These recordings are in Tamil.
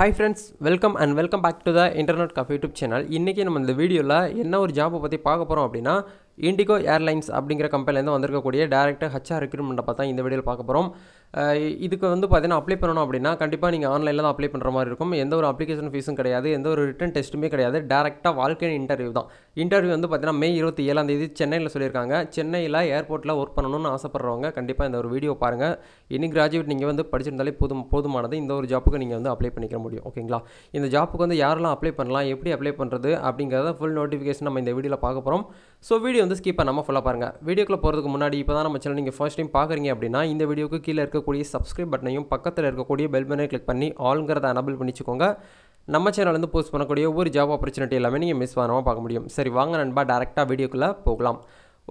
hi friends welcome and welcome back to the internet cafe YouTube channel இன்றைக்கி நம்ம இந்த வீடியோவில் என்ன ஒரு ஜாப்பை பற்றி பார்க்க போகிறோம் அப்படின்னா இண்டிகோ ஏர்லைன்ஸ் அப்படிங்கிற கம்பெனிலேருந்து வந்திருக்கக்கூடிய டேரக்டர் ஹச்ஆர் ரெக்ரூட்மெண்ட்டை பார்த்தா இந்த வீடியோவில் பார்க்க போகிறோம் இதுக்கு வந்து பார்த்தீங்கன்னா அப்ளை பண்ணணும் அப்படின்னா கண்டிப்பாக நீங்கள் ஆன்லைனில் தான் அப்ளை பண்ணுற மாதிரி இருக்கும் எந்த ஒரு அப்ளிகேஷன் ஃபீஸும் கிடையாது எந்த ஒரு ரிட்டன் டெஸ்ட்டுமே கிடையாது டேரெக்டாக வாழ்க்கையின் இன்டர்வியூ தான் இன்டர்வியூ வந்து பார்த்தீங்கன்னா மே இருபத்தி ஏழாம் தேதி சென்னையில் சொல்லியிருக்காங்க சென்னையில் ஏர்போர்ட்டில் ஒர்க் பண்ணணும்னு ஆசைப்பட்றவங்க கண்டிப்பாக இந்த ஒரு வீடியோ பாருங்கள் இனி கிராஜுவேட் நீங்கள் வந்து படிச்சிருந்தாலே போதும் போதுமானது இந்த ஒரு ஜாப்புக்கு நீங்கள் வந்து அப்ளை பண்ணிக்க முடியும் ஓகேங்களா இந்த ஜாப்புக்கு வந்து யாரெல்லாம் அப்ளை பண்ணலாம் எப்படி அப்ளை பண்ணுறது அப்படிங்கிறத ஃபுல் நோட்டிஃபிகேஷன் நம்ம இந்த வீடியோவில் பார்க்க போகிறோம் ஸோ வீடியோ வந்து ஸ்கிப் பண்ணாமல் ஃபுல்லாக பாருங்கள் வீடியோக்குள்ள போகிறதுக்கு முன்னாடி இப்போ தான் நம்ம சேனல் நீங்கள் ஃபஸ்ட் டைம் பார்க்குறீங்க அப்படின்னா இந்த வீடியோக்கு கீழே இருக்கக்கூடிய சப்ஸ்கிரைப் பட்டனையும் பக்கத்தில் இருக்கக்கூடிய பெல் பட்டனை கிளிக் பண்ணி ஆளுங்கிறத அனபிள் பண்ணிச்சுக்கோங்க நம்ம சேனல் வந்து போஸ்ட் பண்ணக்கூடிய ஒவ்வொரு ஜாப் ஆப்பர்ச்சுனிட்டி எல்லாமே நீங்கள் மிஸ் பண்ணாமல் பார்க்க முடியும் சரி வாங்க நண்பா டேரெக்டாக வீடியோக்குள்ளே போகலாம்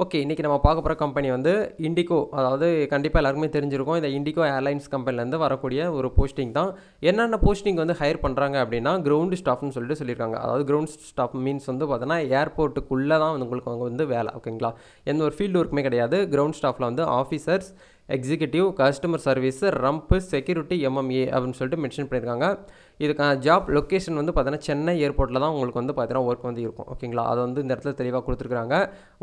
ஓகே இன்றைக்கி நம்ம பார்க்க போகிற கம்பெனி வந்து இண்டிகோ அதாவது கண்டிப்பாக எல்லாருக்குமே தெரிஞ்சிருக்கும் இந்த இண்டிகோ ஏர்லைன்ஸ் கம்பெனிலேருந்து வரக்கூடிய ஒரு போஸ்டிங் தான் என்னென்ன போஸ்டிங் வந்து ஹையர் பண்ணுறாங்க அப்படின்னா கிரவுண்டு ஸ்டாஃப்னு சொல்லிட்டு சொல்லியிருக்காங்க அதாவது கிரவுண்ட் ஸ்டாஃப் மீன்ஸ் வந்து பார்த்தோன்னா ஏர்போர்ட்டுக்குள்ளே தான் உங்களுக்கு அவங்க வந்து வேலை ஓகேங்களா எந்த ஒரு ஃபீல்டு ஒர்க்குமே கிடையாது கிரவுண்ட் ஸ்டாஃபில் வந்து officers executive customer service ramp security MMA அப்படின்னு சொல்லிட்டு மென்ஷன் பண்ணியிருக்காங்க இதுக்கான ஜாப் லொக்கேஷன் வந்து பார்த்தீங்கன்னா சென்னை ஏர்போர்ட்டில் தான் உங்களுக்கு வந்து பார்த்தீங்கன்னா ஒர்க் வந்து இருக்கும் ஓகேங்களா அதை வந்து இந்த இடத்துல தெளிவாக கொடுத்துருக்காங்க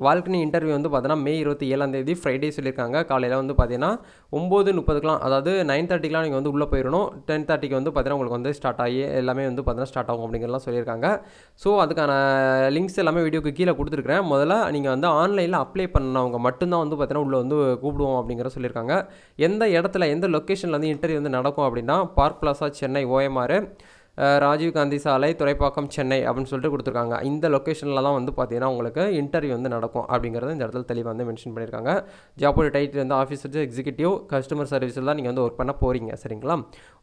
வால்கனி இன்டர்வியூ வந்து பார்த்தீங்கன்னா மே இருபத்தி ஏழாம் தேதி ஃப்ரைடே சொல்லியிருக்காங்க காலையில் வந்து பார்த்தீங்கன்னா ஒம்பது முப்பதுக்கெலாம் அதாவது நைன் தேர்ட்டிக்கெலாம் நீங்கள் வந்து உள்ளே போயிடணும் டென் தேர்ட்டிக்கு வந்து பார்த்தீங்கன்னா உங்களுக்கு வந்து ஸ்டார்ட் ஆகி எல்லாமே வந்து பார்த்தீங்கன்னா ஸ்டார்ட் ஆகும் அப்படிங்கிறலாம் சொல்லியிருக்காங்க ஸோ அதுக்கான லிங்க்ஸ் எல்லாமே வீடியோக்கு கீழே கொடுத்துருக்குறேன் முதல்ல நீங்கள் வந்து ஆன்லைனில் அப்ளை பண்ணவங்க மட்டும்தான் வந்து பார்த்தீங்கன்னா உள்ளே வந்து கூப்பிடுவோம் அப்படிங்கிற சொல்லியிருக்காங்க எந்த இடத்துல எந்த லொக்கேஷனில் வந்து இன்டர்வியூ வந்து நடக்கும் அப்படின்னா park plaza Chennai OMR Rajiv Gandhi சாலை துறைப்பாக்கம் சென்னை அப்படின்னு சொல்லிட்டு கொடுத்துருக்காங்க இந்த லொக்கேஷனில் தான் வந்து பார்த்தீங்கன்னா உங்களுக்கு இன்டர்வியூ வந்து நடக்கும் அப்படிங்கிறத இந்த இடத்துல தெளிவாக வந்து மென்ஷன் பண்ணியிருக்காங்க ஜாப்போட டைட்டில் வந்து ஆஃபீஸர் எக்ஸிகூட்டிவ் கஸ்டமர் சர்வீஸில் தான் நீங்கள் வந்து ஒர்க் பண்ண போகிறீங்க சரிங்களா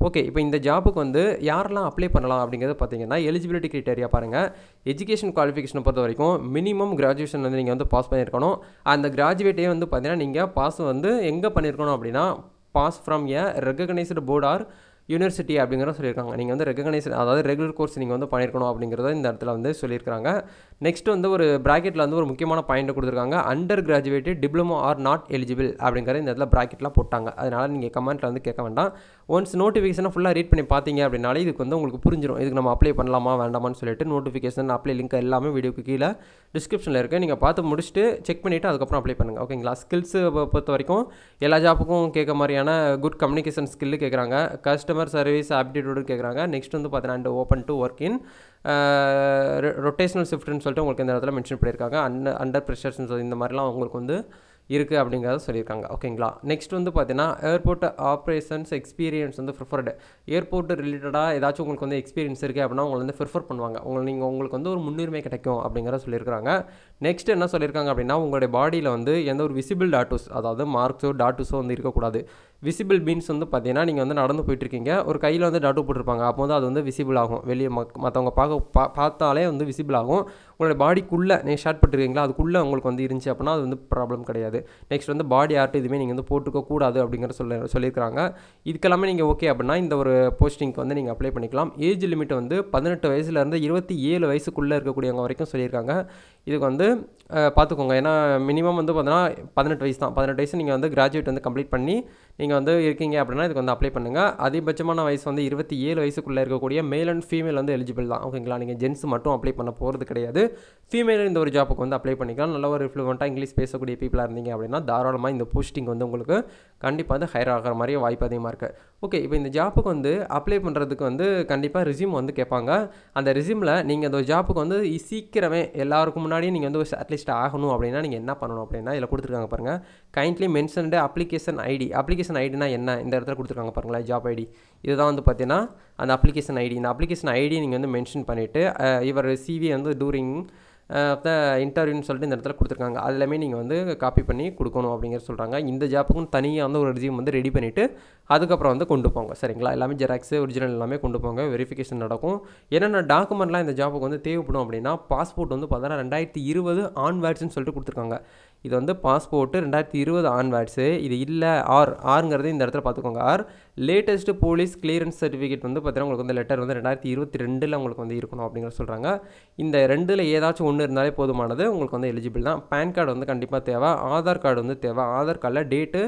ஓகே இப்போ இந்த ஜாப்புக்கு வந்து யாரெல்லாம் அப்ளை பண்ணலாம் அப்படிங்கிறது பார்த்தீங்கன்னா எலிஜிபிலிட்டி கிரிட்டேரியா பாருங்கள் எஜுகேஷன் குவாலிஃபிகேஷனை பொறுத்த வரைக்கும் மினிமம் கிராஜுவேஷன் வந்து நீங்கள் வந்து பாஸ் பண்ணியிருக்கணும் அந்த கிராஜுவேட்டே வந்து பார்த்தீங்கன்னா நீங்கள் பாஸ் வந்து எங்கே பண்ணியிருக்கணும் அப்படின்னா pass from a recognised board or university அப்படிங்கிற சொல்லியிருக்காங்க நீங்கள் வந்து ரெகனைஸ் அதாவது ரெகுலர் கோர்ஸ் நீங்கள் வந்து பண்ணியிருக்கணும் அப்படிங்கிறத இந்த இடத்துல வந்து சொல்லியிருக்காங்க நெக்ஸ்ட் வந்து ஒரு ப்ராக்கெட்டில் வந்து ஒரு முக்கியமான பாயிண்ட் கொடுத்துருக்காங்க undergraduate diploma or not eligible அப்படிங்கிற இந்த இடத்துல ப்ராக்கெட்லாம் போட்டாங்க அதனால் நீங்கள் கமெண்ட்டில் வந்து கேட்க வேண்டாம் ஒன்ஸ் நோட்டிஃபிகேஷனை ஃபுல்லாக ரீட் பண்ணி பார்த்தீங்க அப்படின்னாலே இதுக்கு வந்து உங்களுக்கு புரிஞ்சிடும் இதுக்கு நம்ம அப்ளை பண்ணலாமா வேண்டாமான்னு சொல்லிட்டு நோட்டிஃபிகேஷன் அப்ளை லிங்க் எல்லாமே வீடியோக்கு கீழே டிஸ்கிரிப்ஷனில் இருக்குது நீங்கள் பார்த்து முடிச்சுட்டு செக் பண்ணிவிட்டு அதுக்கப்புறம் அப்ளை பண்ணுங்கள் ஓகேங்களா ஸ்கில்ஸு பொறுத்த வரைக்கும் எல்லா ஜாப்புக்கும் கேட்க மாதிரியான குட் கம்யூனிகேஷன் ஸ்கில்லு கேட்குறாங்க கஸ்டமர் சர்வீஸ் ஆப்டிடியூடு கேட்குறாங்க நெக்ஸ்ட் வந்து பார்த்தீங்கன்னா open to work in rotational ஷிஃப்ட்னு சொல்லிட்டு உங்களுக்கு இந்த இடத்துல மென்ஷன் பண்ணியிருக்காங்க அண்ட் அண்டர் ப்ரெஷர்ஸ்ன்னு சொல்லி இந்த மாதிரிலாம் உங்களுக்கு வந்து இருக்குது அப்படிங்கிறத சொல்லியிருக்காங்க ஓகேங்களா நெக்ஸ்ட் வந்து பார்த்தீங்கன்னா ஏர்போர்ட் ஆப்ரேஷன்ஸ் எக்ஸ்பீரியன்ஸ் வந்து ப்ரிஃபர்டு ஏர்போர்ட் ரிலேட்டடாக ஏதாச்சும் உங்களுக்கு வந்து எக்ஸ்பீரியன்ஸ் இருக்குது அப்படின்னா உங்களை வந்து ப்ரிஃபர் பண்ணுவாங்க உங்களை நீங்கள் உங்களுக்கு வந்து ஒரு முன்னுரிமை கிடைக்கும் அப்படிங்கிற சொல்லியிருக்காங்க நெக்ஸ்ட் என்ன சொல்லியிருக்காங்க அப்படின்னா உங்களுடைய பாடியில் வந்து எந்த ஒரு விசிபிள் டாட்டூஸ் அதாவது மார்க்ஸோ டாட்டூஸோ வந்து இருக்கக்கூடாது விசிபிள் பீன்ஸ் வந்து பார்த்தீங்கன்னா நீங்கள் வந்து நடந்து போயிட்டுருக்கீங்க ஒரு கையில் வந்து டாட்டு போட்டிருப்பாங்க அப்போ வந்து அது வந்து விசிபிள் ஆகும் வெளியே மக் மற்றவங்க பார்க்க பா பார்த்தாலே வந்து விசிபிள் ஆகும் உங்களோட பாடிக்குள்ளே நீங்கள் ஷார்ட் போட்டிருக்கீங்களா அதுக்குள்ளே உங்களுக்கு வந்து இருந்துச்சு அப்படின்னா அது வந்து ப்ராப்ளம் கிடையாது நெக்ஸ்ட் வந்து பாடி ஆர்ட் இதுவுமே நீங்கள் வந்து போட்டுக்க கூடாது அப்படிங்கிற சொல்ல சொல்லியிருக்கிறாங்க இதுக்கெல்லாமே நீங்கள் ஓகே அப்படின்னா இந்த ஒரு போஸ்டிங்க்கு வந்து நீங்கள் அப்ளை பண்ணிக்கலாம் ஏஜ் லிமிட் வந்து பதினெட்டு வயசுலேருந்து இருபத்தி ஏழு வயசுக்குள்ளே இருக்கக்கூடியவங்க வரைக்கும் சொல்லியிருக்காங்க இதுக்கு வந்து பார்த்துக்கோங்க ஏன்னா மினிமம் வந்து பார்த்தோன்னா பதினெட்டு வயசு தான் பதினெட்டு வயசு நீங்கள் வந்து கிராஜுவேட் வந்து கம்ப்ளீட் பண்ணி நீங்கள் வந்து இருக்கீங்க அப்படின்னா இதுக்கு வந்து அப்ளை பண்ணுங்கள் அதிகபட்சமான வயசு வந்து இருபத்தி ஏழு வயசுக்குள்ளே இருக்கக்கூடிய மேல் அண்ட் ஃபீமேல் வந்து எலிஜிபிள் தான் ஓகேங்களா நீங்கள் ஜென்ஸ் மட்டும் அப்ளை பண்ண போகிறது கிடையாது ஃபீமேல் இந்த ஒரு ஜாப்புக்கு வந்து அப்ளை பண்ணிக்கலாம் நல்ல ஒரு ஃப்ளூவெண்ட்டாக இங்கிலீஷ் பேசக்கூடிய பீப்பிளாக இருந்தீங்க அப்படின்னா தாராளமாக இந்த போஸ்டிங் வந்து உங்களுக்கு கண்டிப்பாக வந்து ஹையர் ஆகிற மாதிரி வாய்ப்பு அதிகமாக இருக்குது ஓகே இப்போ இந்த ஜாப்புக்கு வந்து அப்ளை பண்ணுறதுக்கு வந்து கண்டிப்பாக ரிசியூம் வந்து கேட்பாங்க அந்த ரிசியூமில் நீங்கள் அந்த ஜாப்புக்கு வந்து சீக்கிரமே எல்லாருக்கும் முன்னாடியும் நீங்கள் வந்து அட்லீஸ்ட் ஆகணும் அப்படின்னா நீங்கள் என்ன பண்ணணும் அப்படின்னா இதில் கொடுத்துருக்காங்க பாருங்கள் kindly mentioned application ID application ஐடினா என்ன இந்த இடத்துல கொடுத்துருக்காங்க பாருங்களேன் ஜாப் ஐடி இதுதான் வந்து பார்த்தீங்கன்னா அந்த அப்ளிகேஷன் ஐடி இந்த அப்ளிகேஷன் ஐடி நீங்கள் வந்து மென்ஷன் பண்ணிவிட்டு இவர் சிவி வந்து டூரிங் ஆஃப் த இன்டர்வியூன்னு சொல்லிட்டு இந்த இடத்துல கொடுத்துருக்காங்க எல்லாமே நீங்கள் வந்து காப்பி பண்ணி கொடுக்கணும் அப்படிங்கிற சொல்கிறாங்க இந்த ஜாப்புக்கும் தனியாக வந்து ஒரு ரிசியூம் வந்து ரெடி பண்ணிவிட்டு அதுக்கப்புறம் வந்து கொண்டு போங்க சரிங்களா எல்லாமே ஜெராக்ஸ் ஒரிஜினல் எல்லாமே கொண்டு போங்க வெரிஃபிகேஷன் நடக்கும் என்னென்ன டாக்குமெண்ட்லாம் இந்த ஜாப்புக்கு வந்து தேவைப்படும் அப்படின்னா பாஸ்போர்ட் வந்து பார்த்தீங்கன்னா ரெண்டாயிரத்தி இருபது ஆன்வேர்ட்ஸ்னு சொல்லிட்டு கொடுத்துருக்காங்க இது வந்து பாஸ்போர்ட்டு ரெண்டாயிரத்தி இருபது ஆன்வேர்ட்ஸு இது இல்லை ஆர் ஆர்ங்கிறது இந்த இடத்துல பார்த்துக்கோங்க or latest police clearance certificate வந்து பார்த்தீங்கன்னா உங்களுக்கு வந்து லெட்டர் வந்து ரெண்டாயிரத்தி இருபத்தி ரெண்டில் உங்களுக்கு வந்து இருக்கணும் அப்படிங்கிற சொல்கிறாங்க இந்த ரெண்டில் ஏதாச்சும் ஒன்று இருந்தாலே போதுமானது உங்களுக்கு வந்து எலிஜிபிள் தான் பேன் கார்டு வந்து கண்டிப்பாக தேவை ஆதார் கார்டு வந்து தேவை ஆதார் கார்டில் date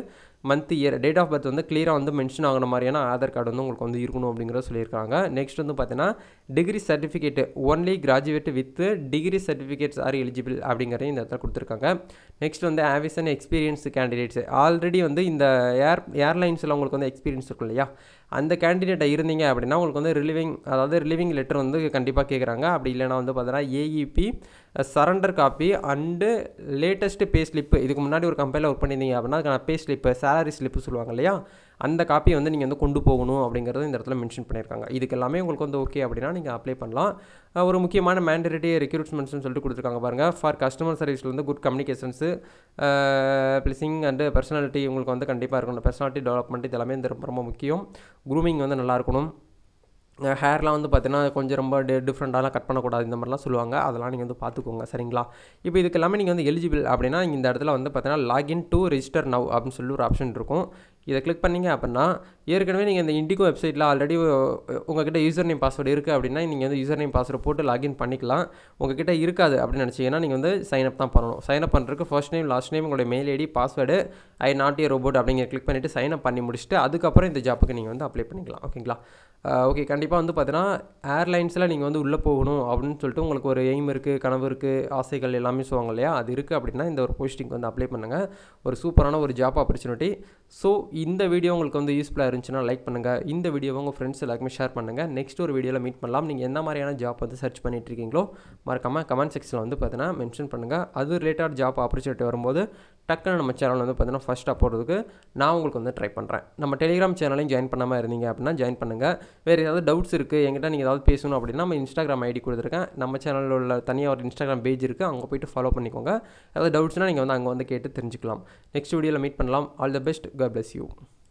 month year date of birth வந்து கிளியராக வந்து மென்ஷன் ஆகின மாதிரியான ஆதார் கார்டு வந்து உங்களுக்கு வந்து இருக்கணும் அப்படிங்கிறத சொல்லியிருக்காங்க நெக்ஸ்ட் வந்து பார்த்தீங்கன்னா degree certificate only graduate with degree certificates are eligible அப்படிங்கிறதையும் இந்த இடத்துல கொடுத்துருக்காங்க நெக்ஸ்ட் வந்து ஆவிசன் எக்ஸ்பீரியன்ஸ் கேண்டிடேட்ஸ் ஆல்ரெடி வந்து இந்த ஏர் ஏர்லைன்ஸில் உங்களுக்கு வந்து எக்ஸ்பீரியன்ஸ் இருக்கும் இல்லையா அந்த கேண்டிடேட்டை இருந்தீங்க அப்படின்னா உங்களுக்கு வந்து ரிலிவிங் அதாவது ரிலிவிங் லெட்டர் வந்து கண்டிப்பாக கேட்குறாங்க அப்படி இல்லைனா வந்து பார்த்தீங்கன்னா AEP surrender copy and latest pay slip இதுக்கு முன்னாடி ஒரு கம்பெனியில் ஒர்க் பண்ணியிருந்தீங்க அப்படின்னா அதுக்கான பே ஸ்லிப்பு சேலரி ஸ்லிப்பு சொல்லுவாங்க இல்லையா அந்த காப்பியை வந்து நீங்கள் வந்து கொண்டு போகணும் அப்படிங்கிறது இந்த இடத்துல மென்ஷன் பண்ணியிருக்காங்க இதுக்கு எல்லாமே உங்களுக்கு வந்து ஓகே அப்படின்னா நீங்கள் அப்ளை பண்ணலாம் ஒரு முக்கியமான மேண்டரிட்டி ரெக்யூட்மெண்ட்ஸ்னு சொல்லிட்டு கொடுத்துருக்காங்க பாருங்கள் ஃபார் கஸ்டமர் சர்வீஸில் வந்து good communications pleasing and personality உங்களுக்கு வந்து கண்டிப்பாக இருக்கணும் பர்சனாலிட்டி டெவலப்மெண்ட் இதெல்லாமே வந்து ரொம்ப ரொம்ப முக்கியம் க்ரூமிங் வந்து நல்லா இருக்கணும் ஹேர்லாம் வந்து பார்த்தீங்கன்னா கொஞ்சம் ரொம்ப டி டிஃப்ரெண்ட்டாலாம் கட் பண்ணக்கூடாது இந்த மாதிரிலாம் சொல்லுவாங்க அதெல்லாம் நீங்கள் வந்து பார்த்துக்கோங்க சரிங்களா இப்போ இதுக்கு எல்லாமே நீங்கள் வந்து எலிஜிபிள் அப்படின்னா இந்த இடத்துல வந்து பார்த்தீங்கன்னா லாகின் டு ரிஜிஸ்டர் நவ் அப்படின்னு சொல்லி ஒரு ஆப்ஷன் இருக்கும் இதை கிளிக் பண்ணிங்க அப்படின்னா ஏற்கனவே நீங்கள் இந்த இண்டிகோ வெப்சைட்டில் ஆல்ரெடி உங்ககிட்ட யூசர் நேம் பாஸ்வேர்டு இருக்குது அப்படின்னா நீங்கள் வந்து யூசர் நேம் பாஸ்வேர்டு போட்டு லாகின் பண்ணிக்கலாம் உங்ககிட்ட இருக்காது அப்படின்னு நினச்சிங்கன்னா நீங்கள் வந்து சைனப் தான் பண்ணணும் சைன் பண்ணுறதுக்கு ஃபர்ஸ்ட் நேம் லாஸ்ட் நேம் உங்களுடைய mail ID password I not a robot அப்படிங்கிற கிளிக் பண்ணிவிட்டு சைனப் பண்ணி முடிச்சுட்டு அதுக்கப்புறம் இந்த ஜாப்புக்கு நீங்கள் வந்து அப்ளை பண்ணிக்கலாம் ஓகேங்களா ஓகே கண்டிப்பாக வந்து பார்த்தீங்கன்னா ஏர்லைன்ஸில் நீங்கள் வந்து உள்ளே போகணும் அப்படின்னு சொல்லிட்டு உங்களுக்கு ஒரு எய்ம் இருக்குது கனவு இருக்குது ஆசைகள் எல்லாமே சொல்லுவாங்க இல்லையா அது இருக்குது அப்படின்னா இந்த ஒரு போஸ்டிங் வந்து அப்ளை பண்ணுங்கள் ஒரு சூப்பரான ஒரு ஜாப் ஆப்பர்ச்சுனிட்டி ஸோ இந்த வீடியோ உங்களுக்கு வந்து யூஸ்ஃபுல்லாக இருந்துச்சுன்னா லைக் பண்ணுங்கள் இந்த வீடியோவை உங்கள் ஃப்ரெண்ட்ஸ் எல்லாருக்குமே ஷேர் பண்ணுங்கள் நெக்ஸ்ட் ஒரு வீடியோவில் மீட் பண்ணலாம் நீங்கள் எந்த மாதிரியான ஜாப் வந்து சர்ச் பண்ணிகிட்ருக்கீங்களோ இருக்கீங்களோ மறக்காமல் கமெண்ட் செக்ஷனில் வந்து பார்த்தீங்கன்னா மென்ஷன் பண்ணுங்கள் அது ரிலேட்டட் ஜாப் ஆப்பர்ச்சுனிட்டி வரும்போது டக்குன்னு நம்ம சேனல் வந்து பார்த்திங்கன்னா ஃபஸ்ட்டாக போகிறதுக்கு நான் உங்களுக்கு வந்து ட்ரை பண்ணுறேன் நம்ம டெலிகிராம் சேனலையும் ஜாயின் பண்ணாமல் இருந்தீங்க அப்படின்னா ஜாயின் பண்ணுங்கள் வேறு ஏதாவது டவுட்ஸ் இருக்குது எங்கிட்ட நீங்கள் ஏதாவது பேசணும் அப்படின்னா நம்ம இன்ஸ்டாகிராம் ஐடி கொடுத்துருக்கேன் நம்ம சேனலில் உள்ள தனியாக ஒரு இன்ஸ்டாகிராம் பேஜ் இருக்குது அங்கே போய்ட்டு ஃபாலோ பண்ணிக்கோங்க ஏதாவது டவுட்ஸ்னால் நீங்கள் வந்து அங்கே வந்து கேட்டு தெரிஞ்சுக்கலாம் நெக்ஸ்ட் வீடியோவில் மீட் பண்ணலாம் all the best God bless you